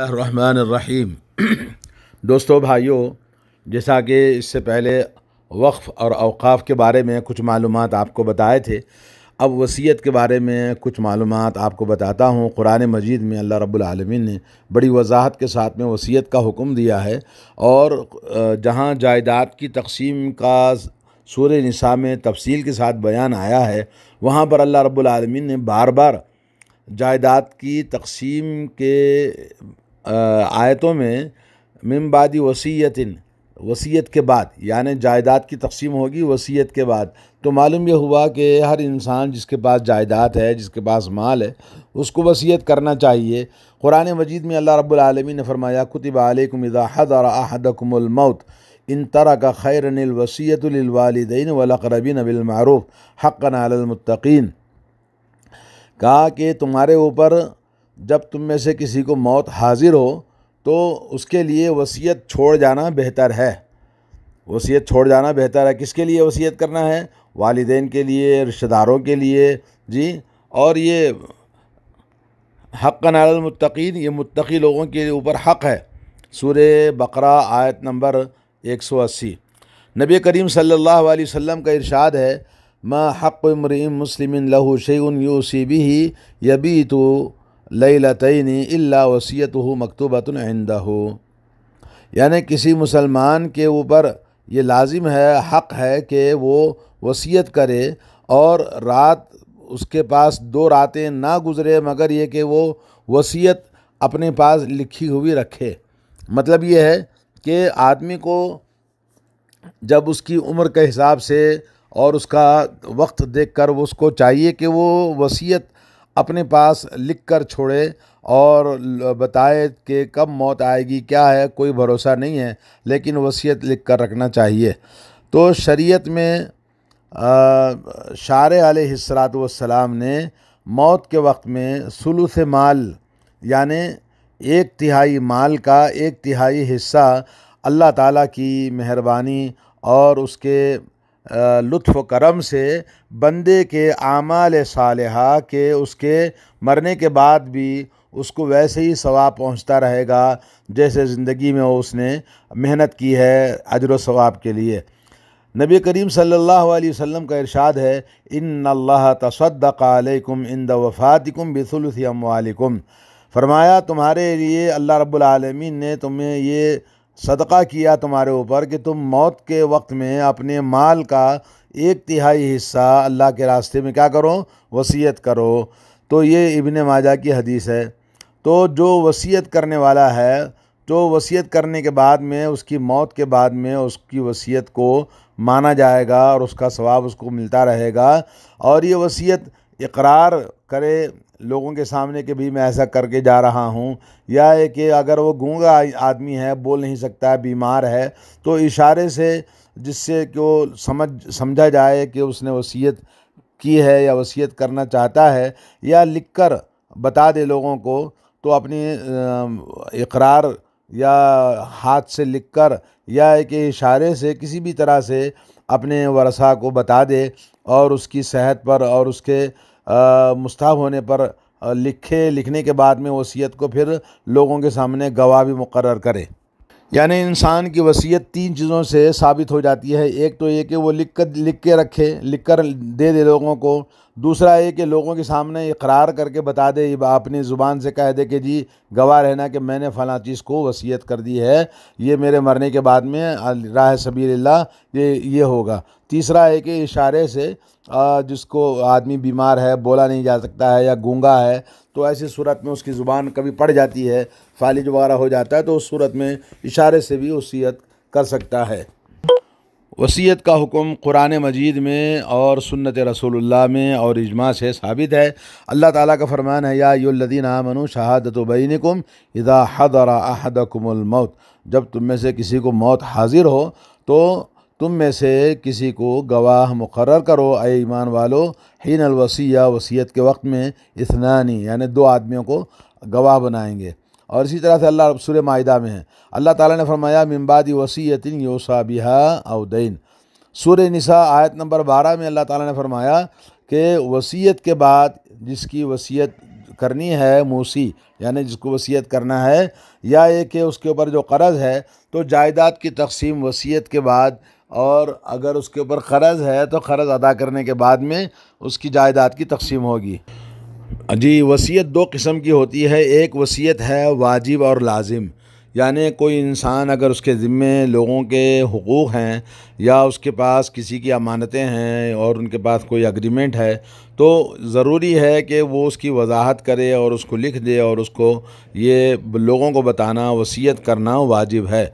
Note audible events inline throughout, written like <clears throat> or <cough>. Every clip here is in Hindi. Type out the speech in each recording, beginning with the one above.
रहीम <clears throat> दोस्तों भाइयों जैसा कि इससे पहले वक्फ़ और अवकाफ़ के बारे में कुछ मालूम आपको बताए थे अब वसीयत के बारे में कुछ मालूम आपको बताता हूँ कुरान मजीद में अल्लाह रब्बुल आलमीन ने बड़ी वजाहत के साथ में वसीयत का हुक्म दिया है और जहाँ जायदाद की तकसीम का सूर नसा में तफसील के साथ बयान आया है वहाँ पर अल्लाह रब्बुल आलमीन ने बार बार जायदाद की तकसीम के आयतों में मिमबादी वसीयतिन वसीयत के बाद यानि जायदाद की तकसीम होगी वसीयत के बाद तो मालूम यह हुआ कि हर इंसान जिसके पास जायदाद है जिसके पास माल है उसको वसीयत करना चाहिए कुरान मजीद में अल्लाह रब्लमी ने फरमाया और आलकुमदादमौत इन तरह का खैर वसीयतवालदेन वलकरबिन बिलमूफ़ हक़ नमतकीन कहा कि तुम्हारे ऊपर जब तुम में से किसी को मौत हाजिर हो तो उसके लिए वसीयत छोड़ जाना बेहतर है वसीयत छोड़ जाना बेहतर है किसके लिए वसीयत करना है वालदे के लिए रिश्तेदारों के लिए जी और ये हक़ नालमतकीन ये मुतकी लोगों के ऊपर हक़ है सूर बकरा आयत नंबर 180 नबी करीम सल्लल्लाहु अलैहि वसल्लम का इरशाद है मा हक़ मरीम मुस्लिम लहू शैन यूसी भी यबी तो लतनी अल्ला वसीयत हो मकतूबतन आइंदा हो यानी किसी मुसलमान के ऊपर ये लाजिम है हक़ है कि वो वसीयत करे और रात उसके पास दो रातें ना गुज़रे मगर ये कि वो वसीयत अपने पास लिखी हुई रखे मतलब ये है कि आदमी को जब उसकी उम्र के हिसाब से और उसका वक्त देख कर उसको चाहिए कि वो वसीयत अपने पास लिख कर छोड़े और बताए कि कब मौत आएगी क्या है कोई भरोसा नहीं है लेकिन वसीयत लिख कर रखना चाहिए तो शरीयत में शार आलत वसलाम ने मौत के वक्त में सुलूस माल यानि एक तिहाई माल का एक तिहाई हिस्सा अल्लाह ताला की मेहरबानी और उसके लुफ़ करम से बंदे के आमाल सालहा के उसके मरने के बाद भी उसको वैसे ही सवाब पहुंचता रहेगा जैसे ज़िंदगी में उसने मेहनत की है अजर सवाब के लिए नबी करीम सल्लल्लाहु अलैहि वसल्लम का इरशाद है इन अल्लाह तसद्दक़ालकुम इन द वफ़ातिकुम बिसलसम फरमाया तुम्हारे लिए अल्लाह रब्बुल आलमीन ने तुम्हें ये सदका किया तुम्हारे ऊपर कि तुम मौत के वक्त में अपने माल का एक तिहाई हिस्सा अल्लाह के रास्ते में क्या करो वसीयत करो तो ये इबन माजा की हदीस है तो जो वसीयत करने वाला है जो वसीयत करने के बाद में उसकी मौत के बाद में उसकी वसीयत को माना जाएगा और उसका स्वाब उसको मिलता रहेगा और ये वसीयत इकरार करे लोगों के सामने के भी मैं ऐसा करके जा रहा हूँ या कि अगर वो गूंगा आदमी है बोल नहीं सकता है बीमार है तो इशारे से जिससे कि वो समझ समझा जाए कि उसने वसीयत की है या वसीयत करना चाहता है या लिख कर बता दे लोगों को तो अपनी इकरार या हाथ से लिख कर या कि इशारे से किसी भी तरह से अपने वरसा को बता दे और उसकी सेहत पर और उसके मुस्ताब होने पर लिखे लिखने के बाद में वसीयत को फिर लोगों के सामने गवाह भी मुकर करे यानी इंसान की वसीयत तीन चीज़ों से साबित हो जाती है एक तो ये कि वो लिख कर लिख के रखे लिख कर दे दे लोगों को दूसरा ये कि लोगों के सामने इकरार करके बता दे अपनी ज़ुबान से कह दे कि जी गवाह रहना कि मैंने फ़लाँ चीज़ को वसीयत कर दी है ये मेरे मरने के बाद में राह सबी ये ये होगा तीसरा है कि इशारे से जिसको आदमी बीमार है बोला नहीं जा सकता है या गूंगा है तो ऐसी सूरत में उसकी ज़ुबान कभी पड़ जाती है फालिज वगैरह हो जाता है तो उस सूरत में इशारे से भी वसीयत कर सकता है वसीयत का हुक्म कुरान मजीद में और सुन्नत रसोल्ला में और इजमा से साबित है अल्लाह ताला का फरमान है यादीन आमनु शहादत बैनकुम इदा हदरा अहदकुमौत जब तुम में से किसी को मौत हाजिर हो तो तुम में से किसी को गवाह मुकर करो अय ईमान वालो हीन या वसीयत के वक्त में इसनानी यानि दो आदमियों को गवाह बनाएंगे और इसी तरह से अल्लाह सुर माहिदा में है अल्लाह ताला ने फरमाया मिम्बादी वसीयतिन योसा बिहा अवदैन सूर्य निसा आयत नंबर बारह में अल्लाह ताला ने फरमाया कि वसीयत के बाद जिसकी वसीयत करनी है मूसी यानी जिसको वसीयत करना है या ये कि उसके ऊपर जो कर्ज़ है तो जायदाद की तकसीम वसीयत के बाद और अगर उसके ऊपर कर्ज़ है तो कर्ज़ अदा करने के बाद में उसकी जायदाद की तकसीम होगी जी वसीयत दो किस्म की होती है एक वसीयत है वाजिब और लाजिम यानि कोई इंसान अगर उसके ज़िम्मे लोगों के हकूक़ हैं या उसके पास किसी की अमानतें हैं और उनके पास कोई अग्रीमेंट है तो ज़रूरी है कि वो उसकी वजाहत करे और उसको लिख दे और उसको ये लोगों को बताना वसीयत करना वाजिब है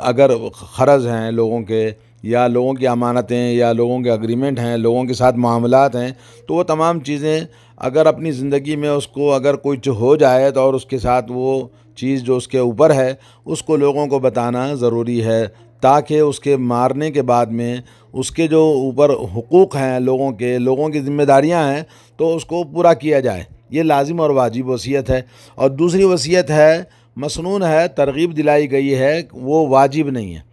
अगर ख़र्ज़ हैं लोगों के या लोगों की अमानतें या लोगों के अग्रीमेंट हैं लोगों के साथ मामलात हैं तो वो तमाम चीज़ें अगर अपनी ज़िंदगी में उसको अगर कुछ हो जाए तो और उसके साथ वो चीज़ जो उसके ऊपर है उसको लोगों को बताना ज़रूरी है ताकि उसके मारने के बाद में उसके जो ऊपर हकूक़ हैं लोगों के लोगों की ज़िम्मेदारियां हैं तो उसको पूरा किया जाए ये लाजिम और वाजिब वसीयत है और दूसरी वसीयत है मसनून है तरगीब दिलाई गई है वो वाजिब नहीं है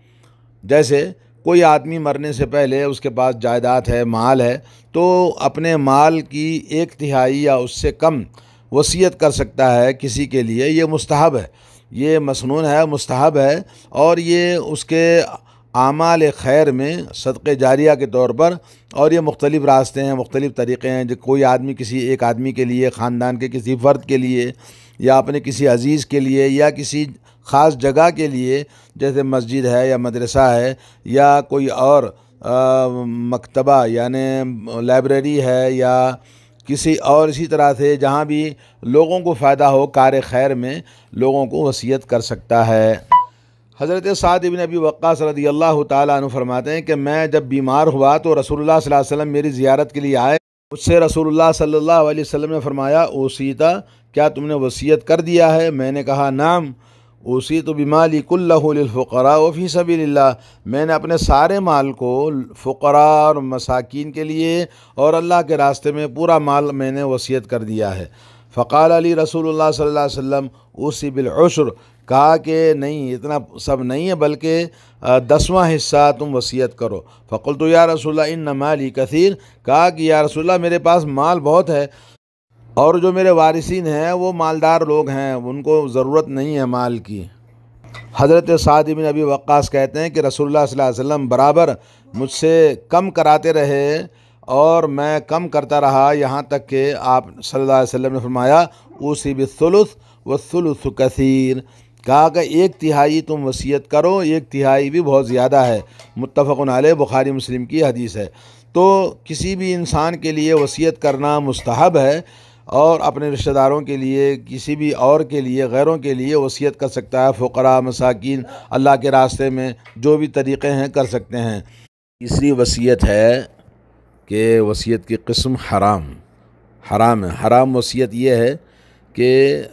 जैसे कोई आदमी मरने से पहले उसके पास जायदाद है माल है तो अपने माल की एक तिहाई या उससे कम वसीयत कर सकता है किसी के लिए ये मुस्तहब है ये मसनून है मुस्तहब है और ये उसके आमाल खैर में सदक़ जारिया के तौर पर और ये मुख्तलिफ़ रास्ते हैं मुख्तलिफ़ तरीक़े हैं जो कोई आदमी किसी एक आदमी के लिए ख़ानदान के किसी फ़र्द के लिए या अपने किसी अज़ीज़ के लिए या किसी ख़ास जगह के लिए जैसे मस्जिद है या मदरसा है या कोई और आ, मकतबा यानि लाइब्रेरी है या किसी और इसी तरह से जहाँ भी लोगों को फ़ायदा हो कार खैर में लोगों को वसीयत कर सकता है हज़रत साद इबन अबी वक़ास रदी अल्लाह तु फरमाते हैं कि मैं जब बीमार हुआ तो रसोल्ला वसम मेरी ज़्यारत के लिए आए उससे रसोल्ला सल्ला वसम ने फरमाया ओसीता क्या तुमने वसीयत कर दिया है मैंने कहा नाम उसी तो बीमाली कुल्लफ़रा वफ़ी सभी मैंने अपने सारे माल को फ़करा और मसाकिन के लिए और अल्लाह के रास्ते में पूरा माल मैंने वसीयत कर दिया है फ़काल अली रसूल सल्लम उसी बिलशर कहा कि नहीं इतना सब नहीं है बल्कि दसवां हिस्सा तुम वसीयत करो फ़कुल तो या रसोल्ला इन माली कसीर कहा कि या रसोल्ला मेरे पास माल बहुत है और जो मेरे वारिसिन हैं वो मालदार लोग हैं उनको ज़रूरत नहीं है माल की हज़रत साद बिन अबी वक्स कहते हैं कि रसोल्ला वसम बराबर मुझसे कम कराते रहे और मैं कम करता रहा यहाँ तक कि आप सल्लल्लाहु अलैहि वसल्लम ने फरमाया उसी बिसलुस वसलुस कसीर कहा कि एक तिहाई तुम वसीयत करो एक तिहाई भी बहुत ज़्यादा है मुतफ़न आल बुखारी मुस्लिम की हदीस है तो किसी भी इंसान के लिए वसीयत करना मुस्तहब है और अपने रिश्तेदारों के लिए किसी भी और के लिए गैरों के लिए वसीयत कर सकता है फ़करा मसाकिन अल्लाह के रास्ते में जो भी तरीक़े हैं कर सकते हैं तीसरी वसीयत है कि वसीयत की कस्म हराम हराम है हराम वसीयत यह है कि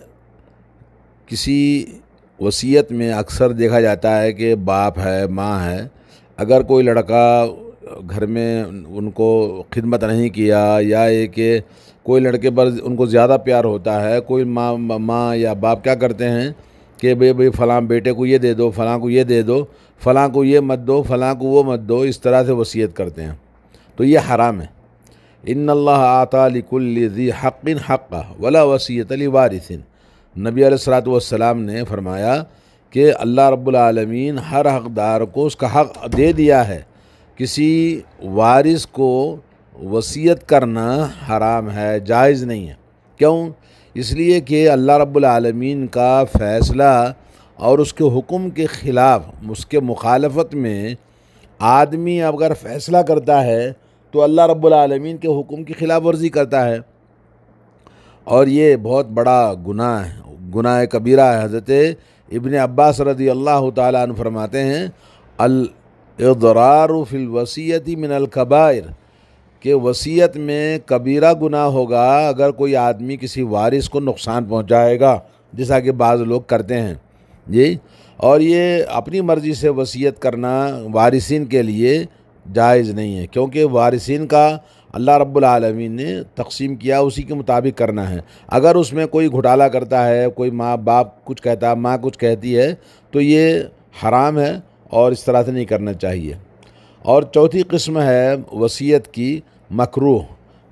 किसी वसीयत में अक्सर देखा जाता है कि बाप है माँ है अगर कोई लड़का घर में उनको खिदमत नहीं किया या ये कि कोई लड़के पर उनको ज़्यादा प्यार होता है कोई माँ माँ या बाप क्या करते हैं कि भाई भाई फ़लाँ बेटे को ये दे दो फ़लाँ को ये दे दो फ़लाँ को ये मत दो फ़लाँ को वो मत दो इस तरह से वसीयत करते हैं तो ये हराम है इन अल्लाह हक़िन हक़ वला अली वारिसिन नबी सलाम ने फरमाया कि अल्लाह रब्लमीन हर हकदार को उसका हक़ दे दिया है किसी वारिस को वसीयत करना हराम है जायज़ नहीं है क्यों इसलिए कि अल्लाह रब्बुल आलमीन का फ़ैसला और उसके हुक्म के ख़िलाफ़ उसके मुखालफत में आदमी अगर फ़ैसला करता है तो अल्लाह रब्बुल आलमीन के हुक्म की ख़िलाफ़ वर्जी करता है और ये बहुत बड़ा गुनाह है गुनाह कबीरा है हज़रत इबन अब्बास रदी अल्लाह तन फरमाते हैं अलदरार फिल वसीयती मिनल कि वसीयत में कबीरा गुनाह होगा अगर कोई आदमी किसी वारिस को नुकसान पहुंचाएगा जैसा कि बाज़ लोग करते हैं जी और ये अपनी मर्ज़ी से वसीयत करना वारिसिन के लिए जायज़ नहीं है क्योंकि वारिसिन का अल्लाह रब्बुल आलमीन ने तकसीम किया उसी के मुताबिक करना है अगर उसमें कोई घोटाला करता है कोई माँ बाप कुछ कहता है माँ कुछ कहती है तो ये हराम है और इस तरह से नहीं करना चाहिए और चौथी किस्म है वसीयत की मकरूह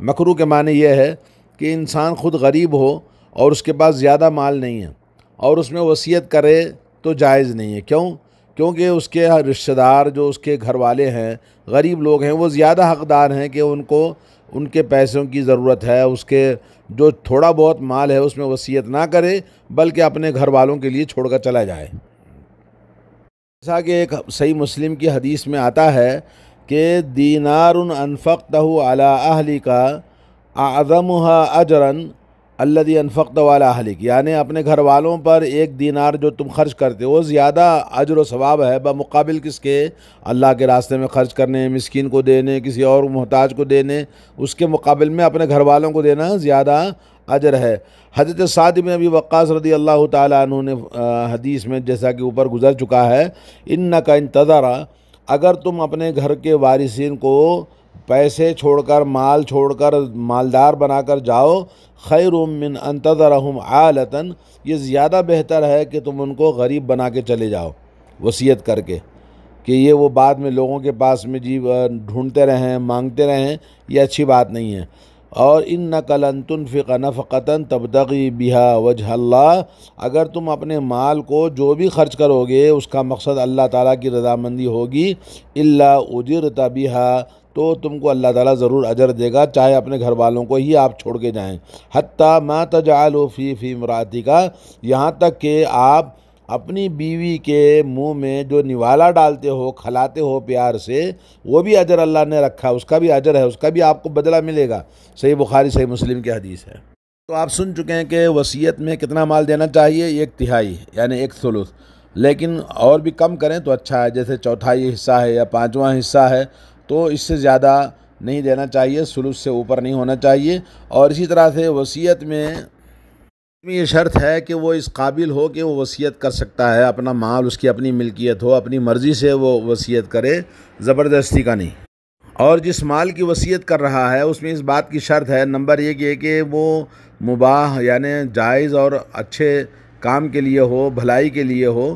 मकरू के माने यह है कि इंसान ख़ुद गरीब हो और उसके पास ज़्यादा माल नहीं है और उसमें वसीयत करे तो जायज़ नहीं है क्यों क्योंकि उसके रिश्तेदार जो उसके घर वाले हैं गरीब लोग हैं वो ज़्यादा हकदार हैं कि उनको उनके पैसों की ज़रूरत है उसके जो थोड़ा बहुत माल है उसमें वसीयत ना करे बल्कि अपने घर वालों के लिए छोड़कर चला जाए जैसा कि एक सही मुस्लिम की हदीस में आता है कि दीनार अनफ़त अला अहली का आज़म अजरन अल्लदी अनफ़त वाला अहलिक यानि अपने घर वालों पर एक दीनार जो तुम खर्च करते हो ज़्यादा अजर व सवाब है बमुकाबिल किसके अल्लाह के रास्ते में ख़र्च करने मस्किन को देने किसी और मोहताज को देने उसके मुकाबले में अपने घर वालों को देना ज़्यादा अजर है हजरत साद में अभी वक़ास रदी अल्लाह तु ने हदीस में जैसा कि ऊपर गुजर चुका है इन न का इंतज़ारा अगर तुम अपने घर के वारिसिन को पैसे छोड़कर माल छोड़कर मालदार बनाकर जाओ खैर उमिन अंतज़रहम आलतन ये ज़्यादा बेहतर है कि तुम उनको गरीब बना के चले जाओ वसीयत करके कि ये वो बाद में लोगों के पास में जी ढूंढते रहें मांगते रहें ये अच्छी बात नहीं है और इन नकल तुनफ़िक नफ़ता तबदगी बिहा वजहल्ला अगर तुम अपने माल को जो भी खर्च करोगे उसका मकसद अल्लाह ताला की रजामंदी होगी इल्ला उजर तबिहा तो तुमको अल्लाह ताला ज़रूर अजर देगा चाहे अपने घर वालों को ही आप छोड़ के जाएँ हती मा तजाल फ़ी फ़ी मराती का यहाँ तक कि आप अपनी बीवी के मुंह में जो निवाला डालते हो खलाते हो प्यार से वो भी अजर अल्लाह ने रखा उसका भी अजर है उसका भी आपको बदला मिलेगा सही बुखारी सही मुस्लिम की हदीस है तो आप सुन चुके हैं कि वसीयत में कितना माल देना चाहिए एक तिहाई यानी एक सलूस लेकिन और भी कम करें तो अच्छा है जैसे चौथाई हिस्सा है या पाँचवा हिस्सा है तो इससे ज़्यादा नहीं देना चाहिए सुलूस से ऊपर नहीं होना चाहिए और इसी तरह से वसीयत में में ये शर्त है कि वो इस काबिल हो कि वो वसीयत कर सकता है अपना माल उसकी अपनी मिल्कियत हो अपनी मर्ज़ी से वो वसीयत करे ज़बरदस्ती का नहीं और जिस माल की वसीयत कर रहा है उसमें इस बात की शर्त है नंबर एक ये कि वो मुबाह यानि जायज़ और अच्छे काम के लिए हो भलाई के लिए हो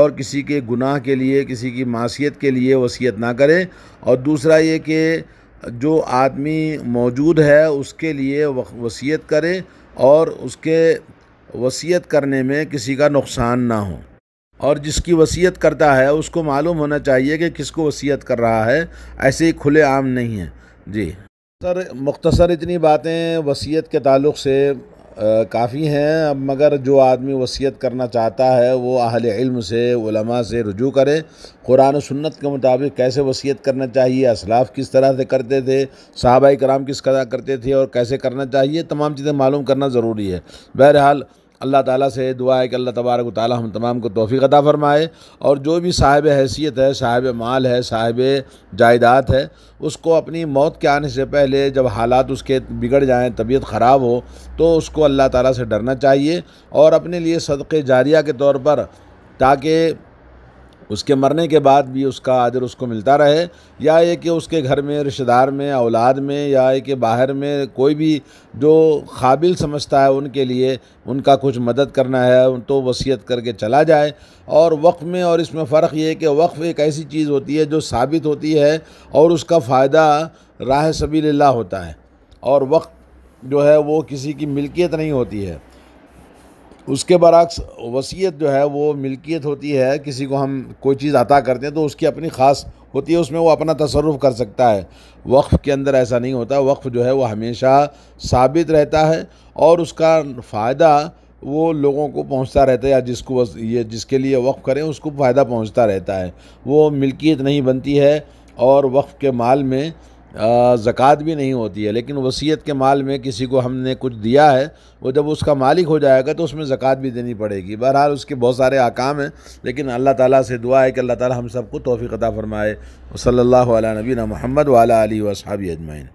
और किसी के गुनाह के लिए किसी की मासीत के लिए वसीयत ना करे और दूसरा ये कि जो आदमी मौजूद है उसके लिए वसीयत करे और उसके वसीयत करने में किसी का नुकसान ना हो और जिसकी वसीयत करता है उसको मालूम होना चाहिए कि किसको वसीयत कर रहा है ऐसे ही खुले आम नहीं है जी सर मुख्तसर इतनी बातें वसीयत के ताल्लुक से काफ़ी हैं अब मगर जो आदमी वसीयत करना चाहता है वो अहल इल्म से उलमा से रजू करे कुरान सुन्नत के मुताबिक कैसे वसीयत करना चाहिए असलाफ किस तरह से करते थे साहबा कराम किस तरह करते थे और कैसे करना चाहिए तमाम चीज़ें मालूम करना ज़रूरी है बहरहाल अल्लाह ताला से दुआ है कि अल्लाह तबारक ताली हम तमाम को तोफ़ी अता फ़रमाए और जो भी साहिब हैसियत है साहिब माल है साहिब जायदाद है उसको अपनी मौत के आने से पहले जब हालात उसके बिगड़ जाएँ तबीयत ख़राब हो तो उसको अल्लाह ताला से डरना चाहिए और अपने लिए सदक़ जारिया के तौर पर ताकि उसके मरने के बाद भी उसका आदर उसको मिलता रहे या ये कि उसके घर में रिश्तेदार में औलाद में या ये कि बाहर में कोई भी जो काबिल समझता है उनके लिए उनका कुछ मदद करना है तो वसीयत करके चला जाए और वक्फ़ में और इसमें फ़र्क ये कि वक्फ़ एक ऐसी चीज़ होती है जो साबित होती है और उसका फ़ायदा राह सबील्ला होता है और वक्त जो है वो किसी की मिल्कियत नहीं होती है उसके बरक्स वसीयत जो है वो मिल्कियत होती है किसी को हम कोई चीज़ अता करते हैं तो उसकी अपनी ख़ास होती है उसमें वो अपना तसरफ़ कर सकता है वक्फ़ के अंदर ऐसा नहीं होता वक्फ़ जो है वो हमेशा साबित रहता है और उसका फ़ायदा वो लोगों को पहुंचता रहता है या जिसको ये जिसके लिए वक्फ़ करें उसको फ़ायदा पहुंचता रहता है वो मिल्कियत नहीं बनती है और वक्फ़ के माल में ज़क़़त भी नहीं होती है लेकिन वसीयत के माल में किसी को हमने कुछ दिया है वो जब उसका मालिक हो जाएगा तो उसमें ज़क़़त भी देनी पड़ेगी बहरहाल उसके बहुत सारे आकाम हैं लेकिन अल्लाह ताला से दुआ है कि अल्लाह ताला हम सबको तोफ़ी अता फ़रमाए सल्लल्लाहु अलैहि नबीना मोहम्मद वाला वसाबी अजमैन